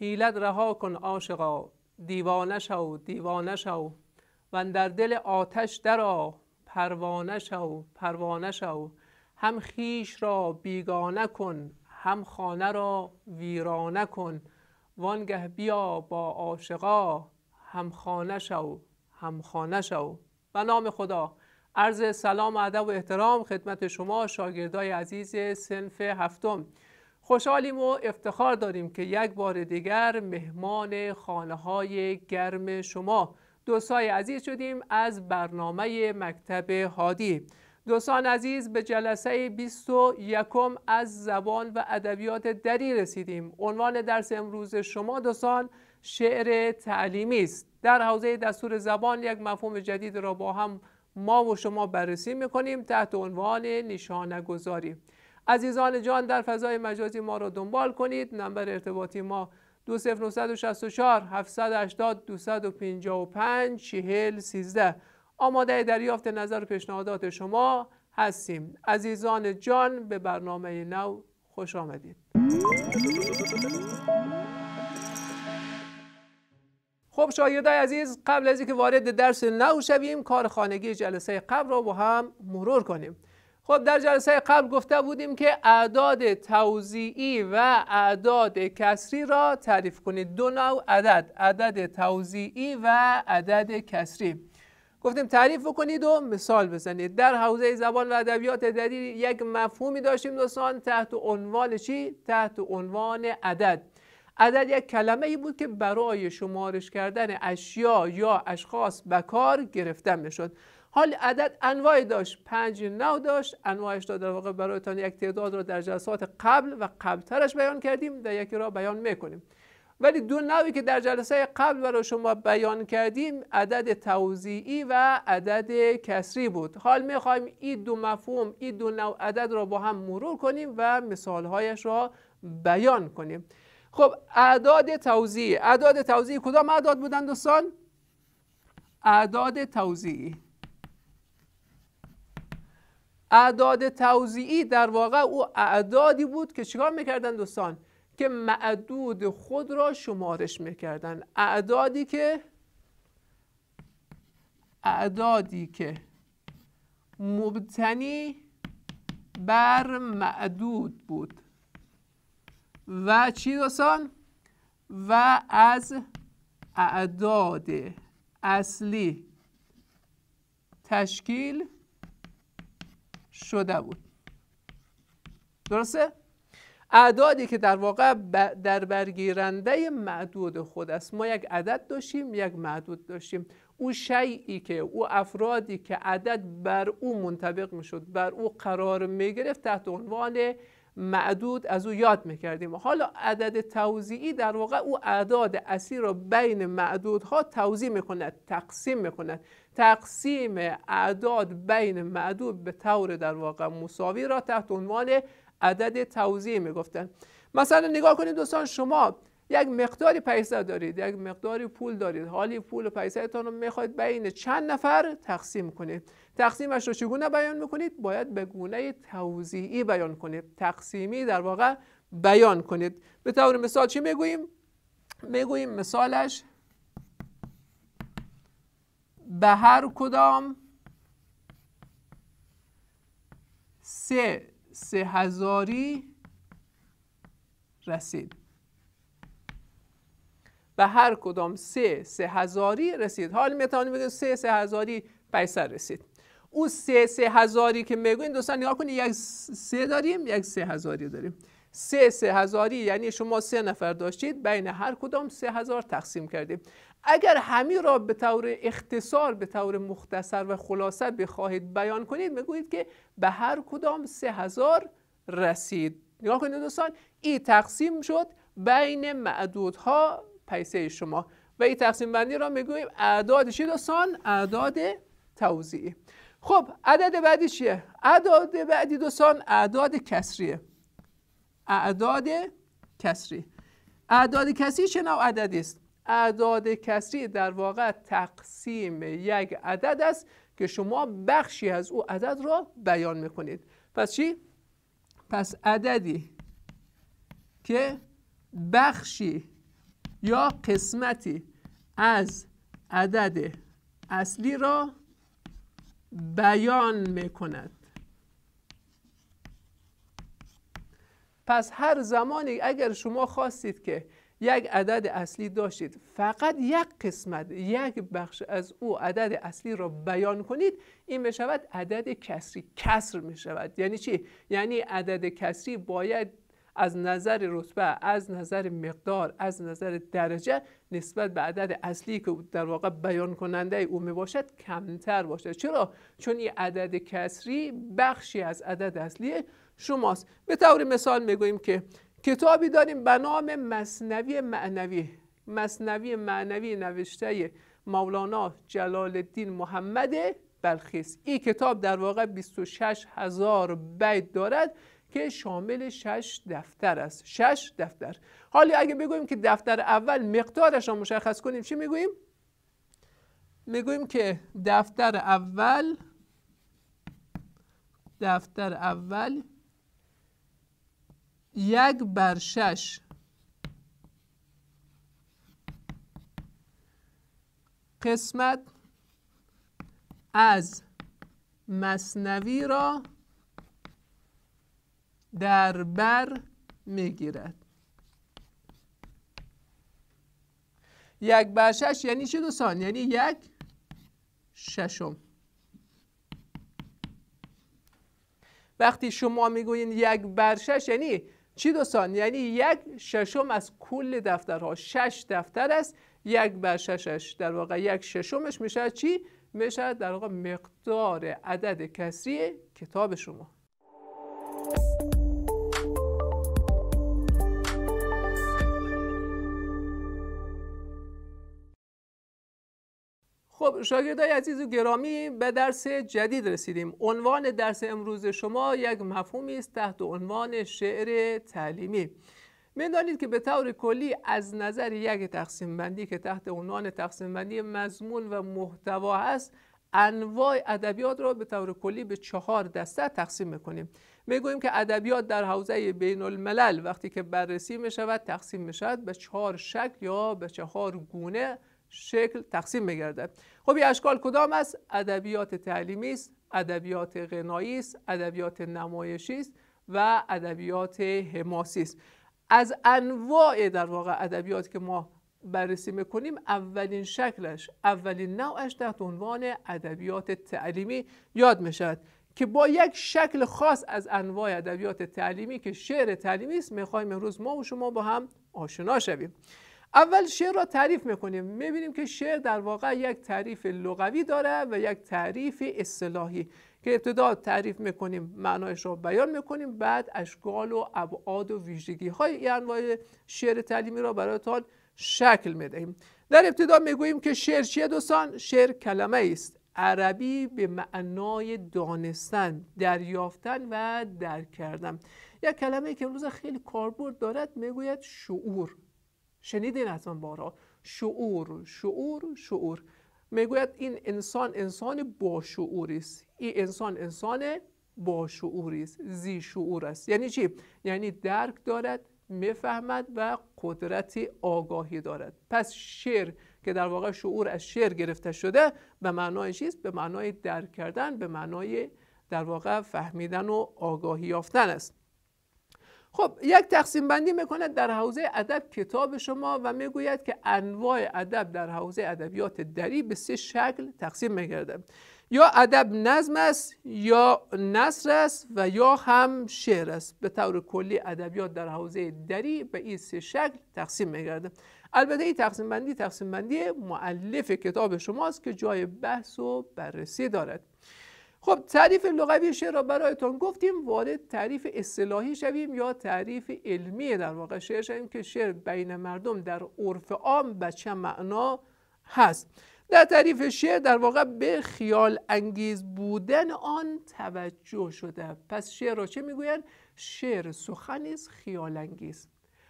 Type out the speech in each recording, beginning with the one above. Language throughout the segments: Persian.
حیلت رها کن عاشقا دیوانه شو دیوانه شو و در دل آتش درا پروانه شو پروانه شو هم خیش را بیگانه کن هم خانه را ویرانه کن وانگه بیا با عاشقا هم خانه شو هم خانه شو به نام خدا عرض سلام ادب و احترام خدمت شما شاگردای عزیز سنف هفتم خوشحالیم و افتخار داریم که یک بار دیگر مهمان خانه های گرم شما دوستای عزیز شدیم از برنامه مکتب هادی دوستان عزیز به جلسه 21 از زبان و ادبیات دری رسیدیم عنوان درس امروز شما دوستان شعر تعلیمی است در حوزه دستور زبان یک مفهوم جدید را با هم ما و شما بررسی میکنیم تحت عنوان گذاری عزیزان جان در فضای مجازی ما را دنبال کنید نمبر ارتباطی ما 2964 780 255 40 13 آماده دریافت نظر و پیشنهادات شما هستیم عزیزان جان به برنامه نو خوش آمدید خب شاگردای عزیز قبل از اینکه وارد درس نو شویم کار خانگی جلسه قبل رو با هم مرور کنیم خب در جلسه قبل گفته بودیم که اعداد توضیعی و اعداد کسری را تعریف کنید دو نوع عدد عدد توضیعی و عدد کسری گفتیم تعریف بکنید و مثال بزنید در حوزه زبان و ادبیات دری یک مفهومی داشتیم دوستان تحت عنوان چی تحت عنوان عدد عدد یک کلمه ای بود که برای شمارش کردن اشیا یا اشخاص به کار گرفته میشد حال عدد انواعی داشت پنج نو داشت انواعش داد در واقع برایتان یک تعداد را در جلسات قبل و قبلترش بیان کردیم در یکی را بیان میکنیم ولی دو نوعی که در جلسه قبل برای شما بیان کردیم عدد توضیعی و عدد کسری بود حال میخوایم این دو مفهوم این دو نوع عدد را با هم مرور کنیم و مثالهایش را بیان کنیم خب اعداد توزیع اعداد توزیع کدام اعداد بودن دوستان اعداد توزیعی اعداد توزیعی در واقع او اعدادی بود که چیکار میکردن دوستان که معدود خود را شمارش میکردن اعدادی که اعدادی که مبتنی بر معدود بود و چی دوستان؟ و از اعداد اصلی تشکیل شده بود درسته؟ اعدادی که در واقع در برگیرنده معدود خود است ما یک عدد داشتیم یک معدود داشتیم او شیعی که او افرادی که عدد بر او منطبق میشد بر او قرار می گرفت تحت عنوان معدود از او یاد میکردیم حالا عدد توضیعی در واقع او اعداد اصلی را بین معدودها توضیع میکند تقسیم میکند تقسیم اعداد بین معدود به طور در واقع مساوی را تحت عنوان عدد توضیعی میگفتند مثلا نگاه کنید دوستان شما یک مقداری پیسه دارید یک مقداری پول دارید حالی پول و پیسهتان رو میخواید بین چند نفر تقسیم کنید تقسیمش رو چگونه بیان میکنید باید به گونه توضیحی بیان کنید تقسیمی در واقع بیان کنید به طور مثال چی میگوییم میگوییم مثالش به هر کدام سه سه هزاری رسید به هر کدام سه سه هزاری رسید حال میتوانیم بگیم سه سه هزاری پیسر رسید او سه سه هزاری که میگوین دوستان نگاه کنید یک سه داریم یک سه هزاری داریم سه سه هزاری یعنی شما سه نفر داشتید بین هر کدام سه هزار تقسیم کردیم اگر همی را به طور اختصار به طور مختصر و خلاصه بخواهید بیان کنید میگویید که به هر کدام سه هزار رسید نگاه کنید دوستان این تقسیم شد بین معدودها پیسه شما و این تقسیم بندی را میگوییم اعداد چی دوستان اعداد توزیعی خب عدد بعدی چیه اعداد بعدی دوستان اعداد کسریه اعداد کسری اعداد کسری چه نوع عددی است اعداد کسری در واقع تقسیم یک عدد است که شما بخشی از او عدد را بیان میکنید پس چی پس عددی که بخشی یا قسمتی از عدد اصلی را بیان میکند پس هر زمانی اگر شما خواستید که یک عدد اصلی داشتید فقط یک قسمت یک بخش از او عدد اصلی را بیان کنید این می شود عدد کسری کسر می شود یعنی چی؟ یعنی عدد کسری باید از نظر رتبه از نظر مقدار از نظر درجه نسبت به عدد اصلی که در واقع بیان کننده او می باشد کمتر باشد چرا چون این عدد کسری بخشی از عدد اصلی شماست به طور مثال میگوییم که کتابی داریم به نام مصنوی معنوی مصنوی معنوی نوشته مولانا جلال الدین محمد بلخیس این کتاب در واقع 26 هزار بیت دارد که شامل شش دفتر است شش دفتر حالا اگه بگوییم که دفتر اول مقدارش را مشخص کنیم چی میگوییم میگوییم که دفتر اول دفتر اول یک بر شش قسمت از مصنوی را در بر میگیرد یک بر شش یعنی چه دوستان یعنی یک ششم وقتی شما میگوین یک بر شش یعنی چی دوستان یعنی یک ششم از کل دفترها شش دفتر است یک بر ششش در واقع یک ششمش میشه چی میشه در واقع مقدار عدد کسری کتاب شما خب شاگردای عزیز و گرامی به درس جدید رسیدیم عنوان درس امروز شما یک مفهومی است تحت عنوان شعر تعلیمی میدانید که به طور کلی از نظر یک تقسیم بندی که تحت عنوان تقسیم بندی مضمون و محتوا است انواع ادبیات را به طور کلی به چهار دسته تقسیم میکنیم میگوییم که ادبیات در حوزه بین الملل وقتی که بررسی می شود تقسیم می شود به چهار شکل یا به چهار گونه شکل تقسیم میگردد خب این اشکال کدام است ادبیات تعلیمی است ادبیات غنایی است ادبیات نمایشی است و ادبیات حماسی است از انواع در واقع ادبیات که ما بررسی میکنیم اولین شکلش اولین نوعش تحت عنوان ادبیات تعلیمی یاد میشد که با یک شکل خاص از انواع ادبیات تعلیمی که شعر تعلیمی است میخوایم امروز ما و شما با هم آشنا شویم اول شعر را تعریف میکنیم میبینیم که شعر در واقع یک تعریف لغوی داره و یک تعریف اصطلاحی که ابتدا تعریف میکنیم معنایش را بیان میکنیم بعد اشکال و ابعاد و ویژگی های انواع شعر تعلیمی را برایتان شکل میدهیم در ابتدا میگوییم که شعر چیه دوستان شعر کلمه است عربی به معنای دانستن دریافتن و درک کردن یک کلمه که امروز خیلی کاربرد دارد میگوید شعور شنیدین حتما بارها شعور شعور شعور میگوید این انسان انسان با است این انسان انسان با است زی شعور است یعنی چی یعنی درک دارد میفهمد و قدرت آگاهی دارد پس شعر که در واقع شعور از شعر گرفته شده به معنای چیست به معنای درک کردن به معنای در واقع فهمیدن و آگاهی یافتن است خب یک تقسیم بندی میکند در حوزه ادب کتاب شما و میگوید که انواع ادب در حوزه ادبیات دری به سه شکل تقسیم میگرده. یا ادب نظم است یا نصر است و یا هم شعر است به طور کلی ادبیات در حوزه دری به این سه شکل تقسیم میگرده البته این تقسیم بندی تقسیم بندی معلف کتاب شماست که جای بحث و بررسی دارد خب تعریف لغوی شعر را برایتان گفتیم وارد تعریف اصطلاحی شویم یا تعریف علمی در واقع شعر شویم که شعر بین مردم در عرف عام به چه معنا هست در تعریف شعر در واقع به خیال انگیز بودن آن توجه شده پس شعر را چه میگویند شعر سخنی است خیال انگیز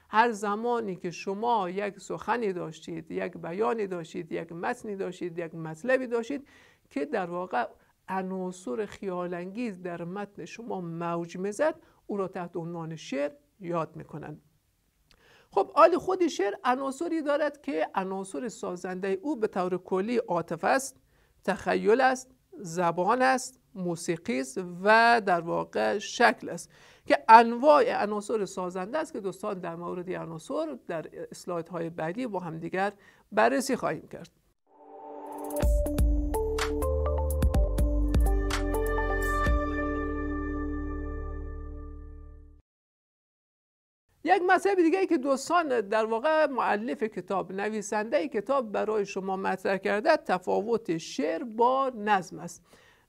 هر زمانی که شما یک سخنی داشتید یک بیانی داشتید یک متنی داشتید یک مطلبی داشتید که در واقع عناصر خیالانگیز در متن شما موج مزد او را تحت عنوان شعر یاد میکنند خب آل خود شعر عناصری دارد که عناصر سازنده او به طور کلی عاطفه است تخیل است زبان است موسیقی است و در واقع شکل است که انواع عناصر سازنده است که دوستان در مورد عناصر در اسلایدهای بعدی با همدیگر بررسی خواهیم کرد یک مطلب دیگه ای که دوستان در واقع معلف کتاب نویسنده ای کتاب برای شما مطرح کرده تفاوت شعر با نظم است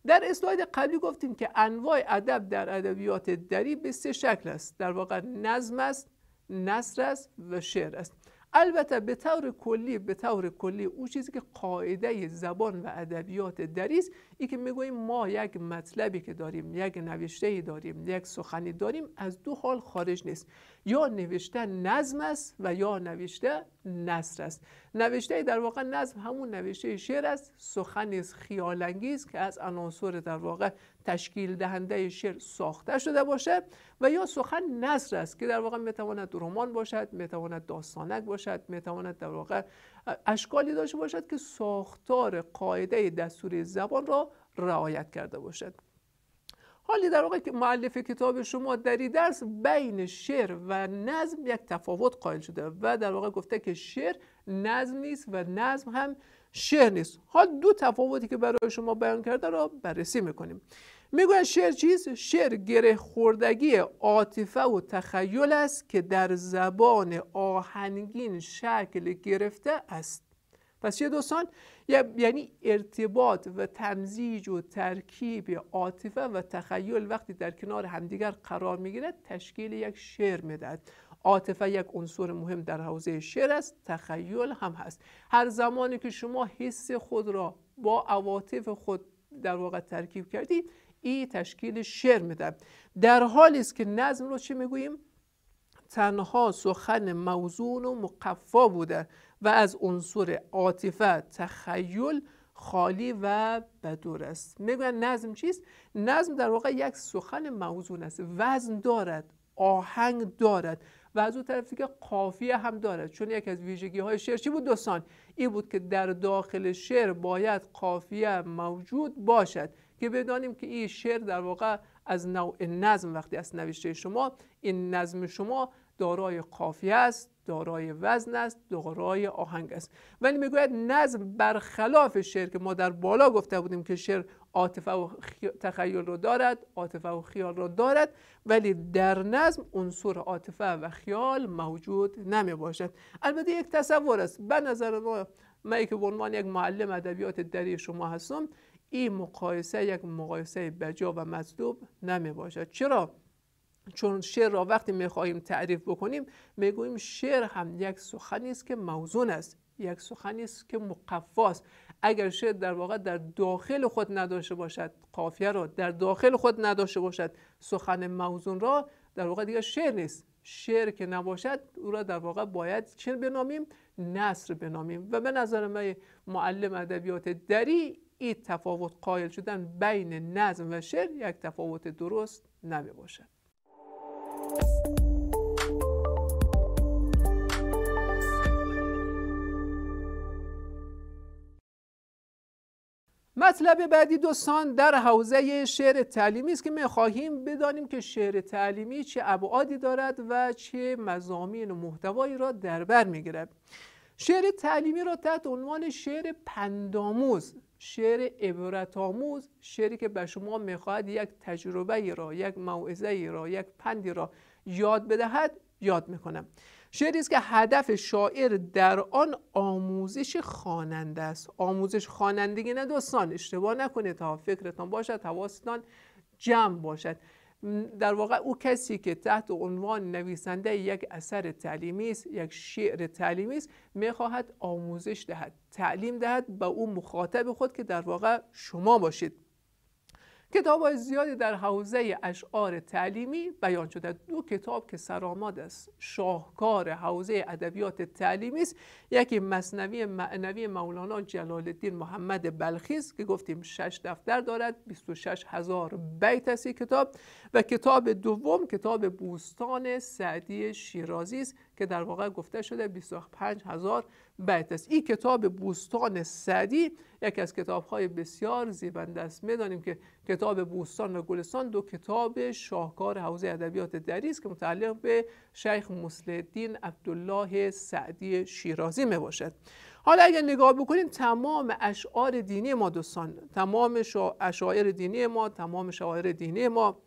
در اسلاید قبلی گفتیم که انواع ادب در ادبیات دری به سه شکل است در واقع نظم است نصر است و شعر است البته به طور کلی به طور کلی او چیزی که قاعده زبان و ادبیات دری است ای که میگوییم ما یک مطلبی که داریم یک نوشته داریم یک سخنی داریم از دو حال خارج نیست یا نوشته نظم است و یا نوشته نصر است نوشته در واقع نظم همون نوشته شعر است سخن خیالانگیز که از عناصر در واقع تشکیل دهنده شعر ساخته شده باشد و یا سخن نصر است که در واقع میتواند رمان باشد میتواند داستانک باشد میتواند در واقع اشکالی داشته باشد که ساختار قاعده دستور زبان را رعایت کرده باشد حالی در واقع معلف کتاب شما در این درس بین شعر و نظم یک تفاوت قائل شده و در واقع گفته که شعر نظم نیست و نظم هم شعر نیست حال دو تفاوتی که برای شما بیان کرده را بررسی میکنیم میگویند شعر چیست؟ شعر گره خوردگی عاطفه و تخیل است که در زبان آهنگین شکل گرفته است پس یه دوستان یعنی ارتباط و تمزیج و ترکیب عاطفه و تخیل وقتی در کنار همدیگر قرار میگیرد تشکیل یک شعر میدهد عاطفه یک عنصر مهم در حوزه شعر است تخیل هم هست هر زمانی که شما حس خود را با عواطف خود در واقع ترکیب کردید ای تشکیل شعر میده در حالی است که نظم رو چه میگوییم تنها سخن موزون و مقفا بوده و از عنصر عاطفه تخیل خالی و بدور است میگویند نظم چیست نظم در واقع یک سخن موزون است وزن دارد آهنگ دارد و از اون طرف دیگه قافیه هم دارد چون یکی از ویژگی های شعر چی بود دوستان این بود که در داخل شعر باید قافیه موجود باشد که بدانیم که این شعر در واقع از نوع نظم وقتی از نوشته شما این نظم شما دارای قافیه است دارای وزن است دارای آهنگ است ولی میگوید نظم برخلاف شعر که ما در بالا گفته بودیم که شعر عاطفه و تخیل را دارد عاطفه و خیال را دارد ولی در نظم عنصر عاطفه و خیال موجود نمی باشد البته یک تصور است به نظر ما من که به عنوان یک معلم ادبیات دری شما هستم این مقایسه یک مقایسه بجا و مطلوب نمی باشد چرا چون شعر را وقتی میخواهیم تعریف بکنیم میگوییم شعر هم یک سخنی است که موزون است یک سخنی است که مقفاست اگر شعر در واقع در داخل خود نداشته باشد قافیه را در داخل خود نداشته باشد سخن موزون را در واقع دیگر شعر نیست شعر که نباشد او را در واقع باید چه بنامیم نصر بنامیم و به نظر من معلم ادبیات دری این تفاوت قائل شدن بین نظم و شعر یک تفاوت درست نمی باشد مطلب بعدی دوستان در حوزه شعر تعلیمی است که میخواهیم بدانیم که شعر تعلیمی چه ابعادی دارد و چه مزامین و محتوایی را در بر میگیرد شعر تعلیمی را تحت عنوان شعر پنداموز شعر عبرت آموز شعری که به شما میخواهد یک تجربه را یک موعظه را یک پندی را یاد بدهد یاد میکنم شعری است که هدف شاعر در آن آموزش خواننده است آموزش خوانندگی نه دوستان اشتباه نکنید تا فکرتان باشد حواستان جمع باشد در واقع او کسی که تحت عنوان نویسنده یک اثر تعلیمی است یک شعر تعلیمی است میخواهد آموزش دهد تعلیم دهد به او مخاطب خود که در واقع شما باشید کتاب زیادی در حوزه اشعار تعلیمی بیان شده دو کتاب که سرآمد است شاهکار حوزه ادبیات تعلیمی است یکی مصنوی معنوی مولانا جلال الدین محمد بلخی است که گفتیم شش دفتر دارد 26 هزار بیت است کتاب و کتاب دوم کتاب بوستان سعدی شیرازی است که در واقع گفته شده 25 هزار بیت است این کتاب بوستان سعدی یکی از کتاب های بسیار زیبند است میدانیم که کتاب بوستان و گلستان دو کتاب شاهکار حوزه ادبیات دری است که متعلق به شیخ مسلدین عبدالله سعدی شیرازی می باشد حالا اگر نگاه بکنیم تمام اشعار دینی ما دوستان تمام اشعار دینی ما تمام شعار دینی ما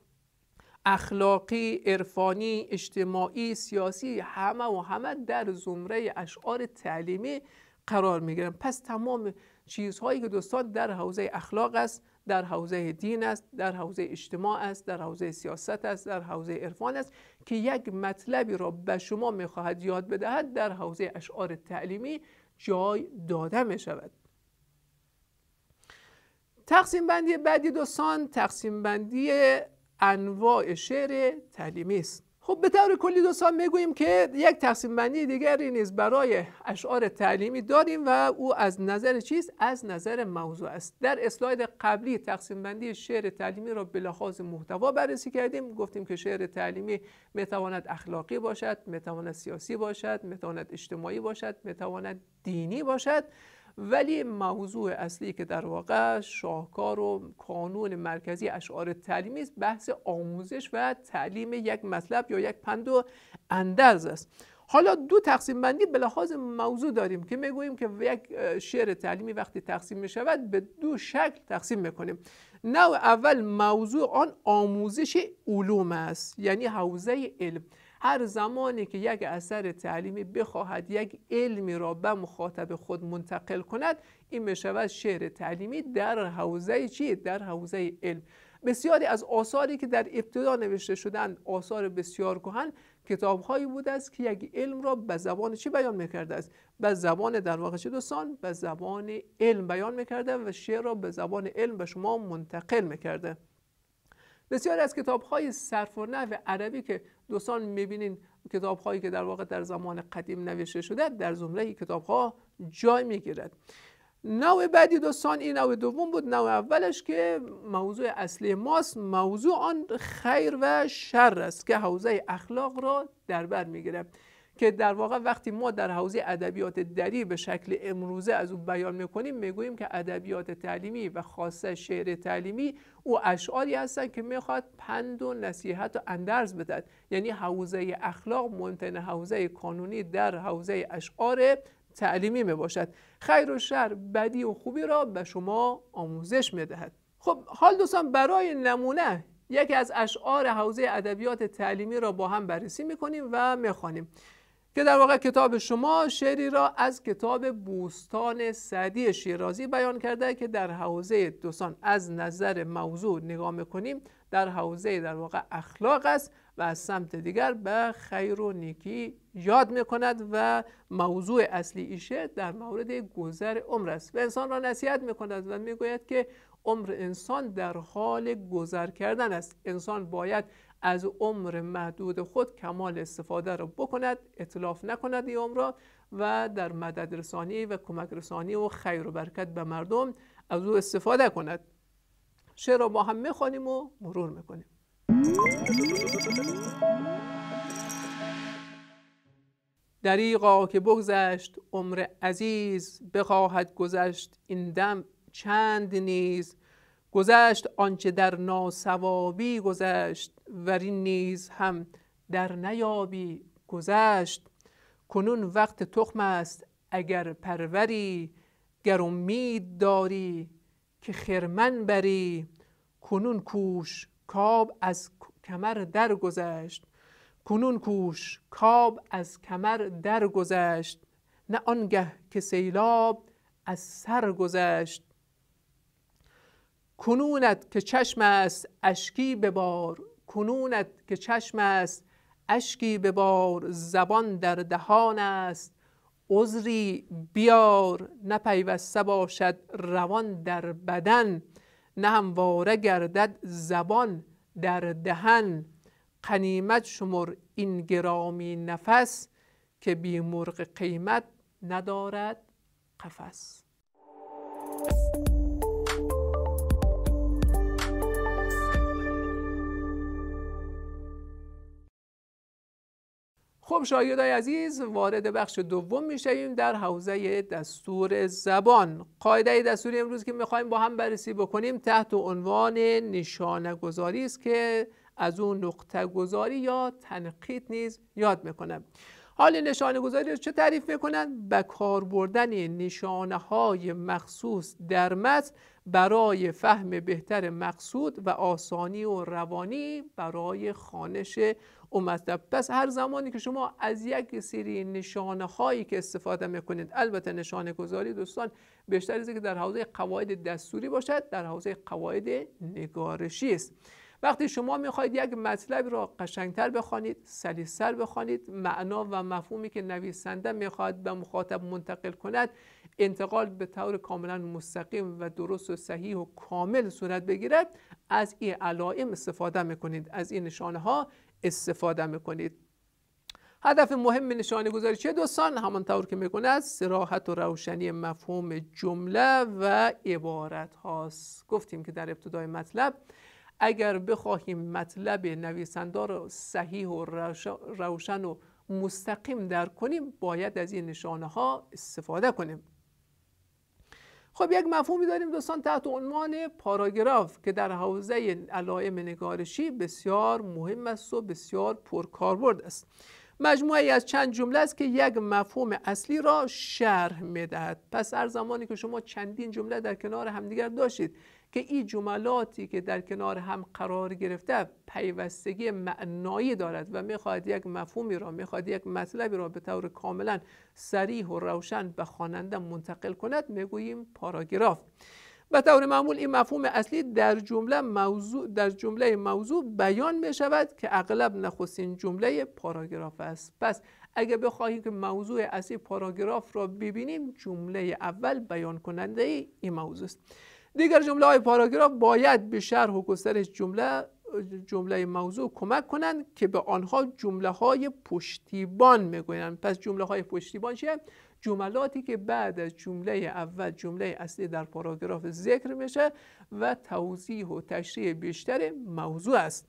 اخلاقی، عرفانی، اجتماعی، سیاسی همه و همه در زمره اشعار تعلیمی قرار میگیرن پس تمام چیزهایی که دوستان در حوزه اخلاق است در حوزه دین است در حوزه اجتماع است در حوزه سیاست است در حوزه عرفان است که یک مطلبی را به شما میخواهد یاد بدهد در حوزه اشعار تعلیمی جای داده می شود تقسیم بندی بعدی دوستان تقسیم بندی انواع شعر تعلیمی است خب به طور کلی دوستان میگوییم که یک تقسیم بندی دیگری نیز برای اشعار تعلیمی داریم و او از نظر چیست از نظر موضوع است در اسلاید قبلی تقسیم بندی شعر تعلیمی را به لحاظ محتوا بررسی کردیم گفتیم که شعر تعلیمی میتواند اخلاقی باشد میتواند سیاسی باشد میتواند اجتماعی باشد میتواند دینی باشد ولی موضوع اصلی که در واقع شاهکار و کانون مرکزی اشعار تعلیمی است بحث آموزش و تعلیم یک مطلب یا یک پند و اندرز است حالا دو تقسیم بندی به موضوع داریم که میگوییم که یک شعر تعلیمی وقتی تقسیم می شود به دو شکل تقسیم میکنیم نوع اول موضوع آن آموزش علوم است یعنی حوزه علم هر زمانی که یک اثر تعلیمی بخواهد یک علمی را به مخاطب خود منتقل کند این شود شعر تعلیمی در حوزه چی در حوزه علم بسیاری از آثاری که در ابتدا نوشته شدند آثار بسیار کهن کتابهایی بوده است که یک علم را به زبان چی بیان میکرده است به زبان در واقع چه دوستان به زبان علم بیان میکرده و شعر را به زبان علم به شما منتقل میکرده بسیاری از کتابهای صرف و نحو عربی که دوستان میبینین کتاب هایی که در واقع در زمان قدیم نوشته شده در زمره کتاب ها جای میگیرد نوع بعدی دوستان این نوع دوم بود نوع اولش که موضوع اصلی ماست موضوع آن خیر و شر است که حوزه اخلاق را در بر میگیرد که در واقع وقتی ما در حوزه ادبیات دری به شکل امروزه از او بیان میکنیم میگوییم که ادبیات تعلیمی و خاصه شعر تعلیمی او اشعاری هستند که میخواد پند و نصیحت و اندرز بدهد یعنی حوزه اخلاق مهمترین حوزه کانونی در حوزه اشعار تعلیمی میباشد خیر و شر بدی و خوبی را به شما آموزش میدهد خب حال دوستان برای نمونه یکی از اشعار حوزه ادبیات تعلیمی را با هم بررسی میکنیم و میخوانیم که در واقع کتاب شما شعری را از کتاب بوستان سعدی شیرازی بیان کرده که در حوزه دوستان از نظر موضوع نگاه میکنیم در حوزه در واقع اخلاق است و از سمت دیگر به خیر و نیکی یاد میکند و موضوع اصلی ایشه در مورد گذر عمر است و انسان را نصیحت میکند و میگوید که عمر انسان در حال گذر کردن است انسان باید از عمر محدود خود کمال استفاده را بکند اطلاف نکند این عمر را و در مدد رسانی و کمک رسانی و خیر و برکت به مردم از او استفاده کند شعر را با هم میخوانیم و مرور میکنیم دریقا که بگذشت عمر عزیز بخواهد گذشت این دم چند نیز گذشت آنچه در ناسوابی گذشت و این نیز هم در نیابی گذشت کنون وقت تخم است اگر پروری گر امید داری که خرمن بری کنون کوش کاب از کمر درگذشت کنون کوش کاب از کمر درگذشت نه آنگه که سیلاب از سر گذشت کنونت که چشم است اشکی ببار کنونت که چشم است اشکی ببار زبان در دهان است عذری بیار نپیوسته باشد روان در بدن نه همواره گردد زبان در دهن قنیمت شمر این گرامی نفس که بی مرغ قیمت ندارد قفس خب های عزیز وارد بخش دوم میشیم در حوزه دستور زبان قاعده دستوری امروز که میخوایم با هم بررسی بکنیم تحت عنوان نشانه گذاری است که از اون نقطه گذاری یا تنقید نیز یاد میکنم حال نشانه گذاری رو چه تعریف میکنن؟ به کار بردن نشانه های مخصوص در متن برای فهم بهتر مقصود و آسانی و روانی برای خانش او پس هر زمانی که شما از یک سری نشانه هایی که استفاده میکنید البته نشانه گذاری دوستان بیشتر از که در حوزه قواعد دستوری باشد در حوزه قواعد نگارشی است وقتی شما میخواید یک مطلب را قشنگتر بخوانید سلیستر بخوانید معنا و مفهومی که نویسنده میخواد به مخاطب منتقل کند انتقال به طور کاملا مستقیم و درست و صحیح و کامل صورت بگیرد از این علائم استفاده میکنید از این نشانه ها استفاده میکنید هدف مهم نشانه گذاری چه دوستان طور که میگونه است سراحت و روشنی مفهوم جمله و عبارت هاست گفتیم که در ابتدای مطلب اگر بخواهیم مطلب نویسنده را صحیح و روشن و مستقیم در کنیم باید از این نشانه ها استفاده کنیم خب یک مفهومی داریم دوستان تحت عنوان پاراگراف که در حوزه علائم نگارشی بسیار مهم است و بسیار پرکاربرد است مجموعه از چند جمله است که یک مفهوم اصلی را شرح میدهد پس هر زمانی که شما چندین جمله در کنار همدیگر داشتید که این جملاتی که در کنار هم قرار گرفته پیوستگی معنایی دارد و میخواهد یک مفهومی را میخواهد یک مطلبی را به طور کاملا سریح و روشن به خواننده منتقل کند میگوییم پاراگراف به طور معمول این مفهوم اصلی در جمله موضوع در جمله موضوع بیان می شود که اغلب نخستین جمله پاراگراف است پس اگر بخواهیم که موضوع اصلی پاراگراف را ببینیم جمله اول بیان کننده این موضوع است دیگر جمله های پاراگراف باید به شرح و گسترش جمله جمله موضوع کمک کنند که به آنها جمله های پشتیبان میگویند پس جمله های پشتیبان چیه جملاتی که بعد از جمله اول جمله اصلی در پاراگراف ذکر میشه و توضیح و تشریح بیشتر موضوع است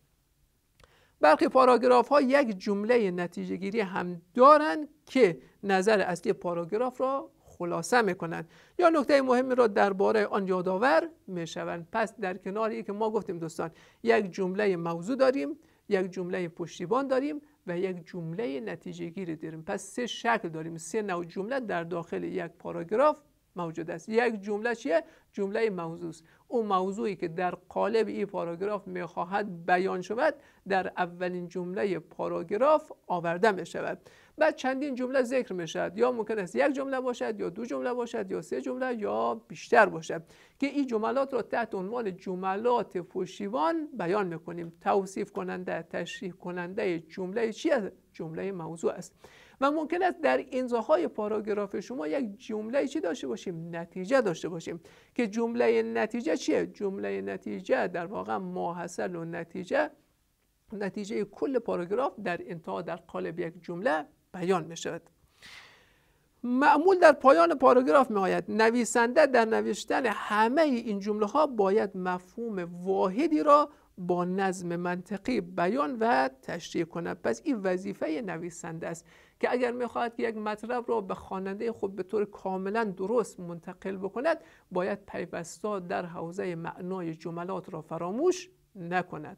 برخی پاراگراف ها یک جمله نتیجه گیری هم دارند که نظر اصلی پاراگراف را خلاصه میکنند یا نکته مهمی را درباره آن یادآور میشوند پس در کنار که ما گفتیم دوستان یک جمله موضوع داریم یک جمله پشتیبان داریم و یک جمله نتیجه گیری داریم پس سه شکل داریم سه نوع جمله در داخل یک پاراگراف موجود است یک جمله چیه جمله موضوع است اون موضوعی که در قالب این پاراگراف میخواهد بیان شود در اولین جمله پاراگراف آورده می شود بعد چندین جمله ذکر می شود یا ممکن است یک جمله باشد یا دو جمله باشد یا سه جمله یا بیشتر باشد که این جملات را تحت عنوان جملات پشتیبان بیان میکنیم توصیف کننده تشریح کننده جمله چی جمله موضوع است و ممکن است در انزاهای پاراگراف شما یک جمله چی داشته باشیم نتیجه داشته باشیم که جمله نتیجه چیه جمله نتیجه در واقع ماحصل و نتیجه نتیجه کل پاراگراف در انتها در قالب یک جمله بیان می شود معمول در پایان پاراگراف می آید نویسنده در نوشتن همه این جمله ها باید مفهوم واحدی را با نظم منطقی بیان و تشریح کند پس این وظیفه نویسنده است که اگر میخواهد که یک مطلب را به خواننده خود به طور کاملا درست منتقل بکند باید پیوستا در حوزه معنای جملات را فراموش نکند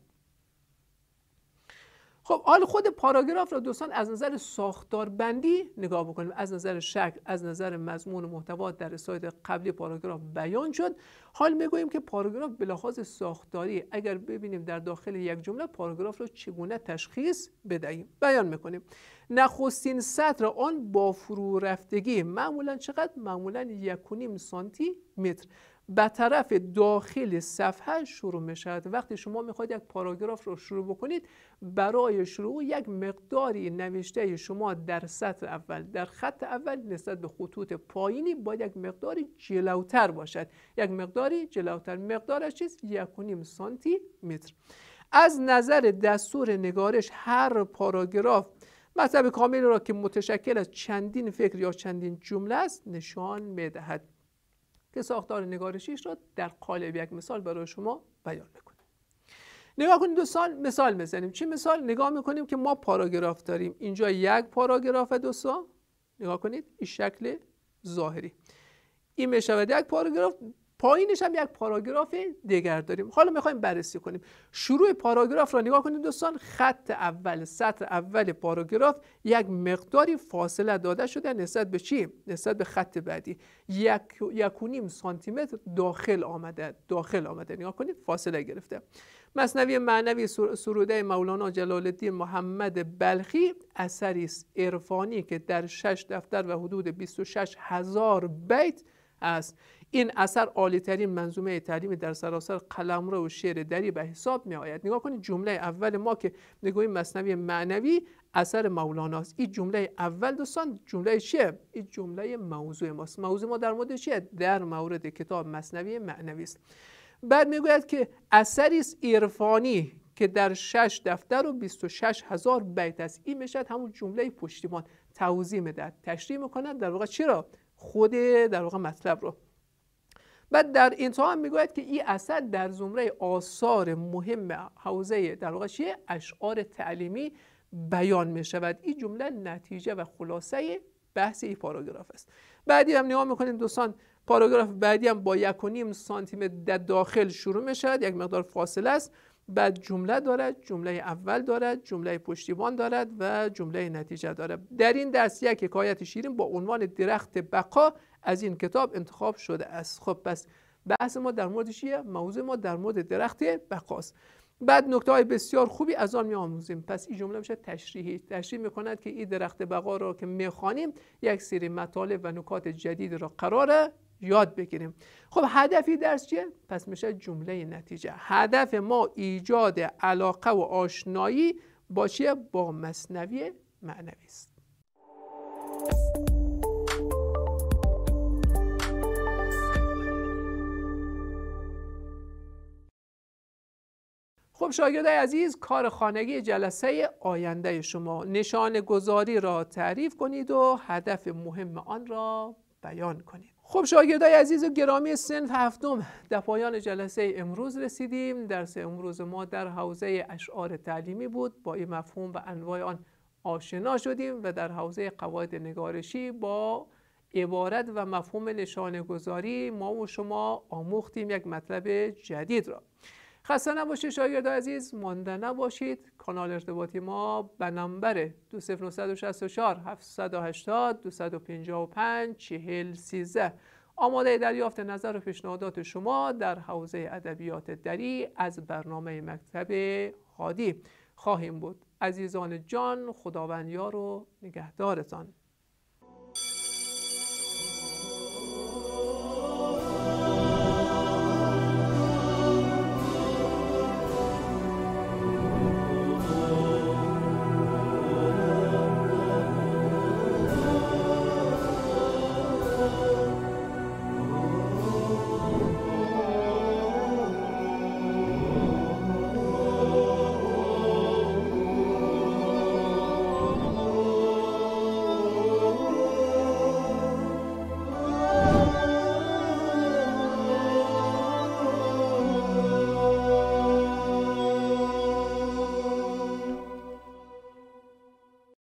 خب حال خود پاراگراف را دوستان از نظر ساختار بندی نگاه بکنیم از نظر شکل از نظر مضمون و محتوا در سایت قبلی پاراگراف بیان شد حال میگوییم که پاراگراف به لحاظ ساختاری اگر ببینیم در داخل یک جمله پاراگراف را چگونه تشخیص بدهیم بیان میکنیم نخستین سطر آن با فرو رفتگی معمولا چقدر معمولا یک و نیم سانتی متر به طرف داخل صفحه شروع می شود وقتی شما میخواید یک پاراگراف رو شروع بکنید برای شروع یک مقداری نوشته شما در سطر اول در خط اول نسبت به خطوط پایینی باید یک مقداری جلوتر باشد یک مقداری جلوتر مقدارش چیست نیم سانتی متر از نظر دستور نگارش هر پاراگراف مطلب کامل را که متشکل از چندین فکر یا چندین جمله است نشان میدهد که ساختار نگارشیش را در قالب یک مثال برای شما بیان میکنه نگاه کنید دوستان مثال بزنیم چی مثال نگاه میکنیم که ما پاراگراف داریم اینجا یک پاراگراف دوستان نگاه کنید این شکل ظاهری این میشود یک پاراگراف پایینش هم یک پاراگراف دیگر داریم حالا میخوایم بررسی کنیم شروع پاراگراف را نگاه کنید دوستان خط اول سطر اول پاراگراف یک مقداری فاصله داده شده نسبت به چی نسبت به خط بعدی یک یک و نیم سانتی متر داخل آمده داخل آمده نگاه کنید فاصله گرفته مصنوی معنوی سروده مولانا جلال الدین محمد بلخی اثری است عرفانی که در شش دفتر و حدود 26 بیت است این اثر عالی ترین منظومه تعلیمی در سراسر را و شعر دری به حساب می آید نگاه کنید جمله اول ما که نگوی مصنوی معنوی اثر مولانا است این جمله اول دوستان جمله چیه این جمله موضوع ماست موضوع ما در مورد چیه در مورد کتاب مصنوی معنوی است بعد میگوید که اثری است عرفانی که در شش دفتر و 26 هزار بیت است این میشد همون جمله پشتیبان توضیح میدهد تشریح می‌کند. در واقع چرا خود در واقع مطلب رو بعد در انتها هم میگوید که این اثر در زمره آثار مهم حوزه در اشعار تعلیمی بیان می شود این جمله نتیجه و خلاصه بحث این پاراگراف است بعدی هم نگاه میکنیم دوستان پاراگراف بعدی هم با یک و نیم سانتی در داخل شروع می شود یک مقدار فاصله است بعد جمله دارد جمله اول دارد جمله پشتیبان دارد و جمله نتیجه دارد در این درس یک حکایت شیرین با عنوان درخت بقا از این کتاب انتخاب شده است خب پس بحث ما در مورد چیه موضوع ما در مورد درخت بقاست بعد نکته های بسیار خوبی از آن می آموزیم پس این جمله میشه تشریحی تشریح می کند که این درخت بقا را که میخوانیم یک سری مطالب و نکات جدید را قرار یاد بگیریم خب هدفی درس چیه؟ پس میشه جمله نتیجه هدف ما ایجاد علاقه و آشنایی با چیه؟ با مصنوی معنوی است خب شاگردای عزیز کار خانگی جلسه آینده شما نشان گذاری را تعریف کنید و هدف مهم آن را بیان کنید خب شاگردای عزیز و گرامی سنف هفتم در پایان جلسه امروز رسیدیم درس امروز ما در حوزه اشعار تعلیمی بود با این مفهوم و انواع آن آشنا شدیم و در حوزه قواعد نگارشی با عبارت و مفهوم نشانه گذاری ما و شما آموختیم یک مطلب جدید را خسته نباشید شاگرد عزیز مانده نباشید کانال ارتباطی ما به نمبر 2964 780 255 40 13 آماده دریافت نظر و پیشنهادات شما در حوزه ادبیات دری از برنامه مکتب هادی خواهیم بود عزیزان جان خداوند یار و نگهدارتان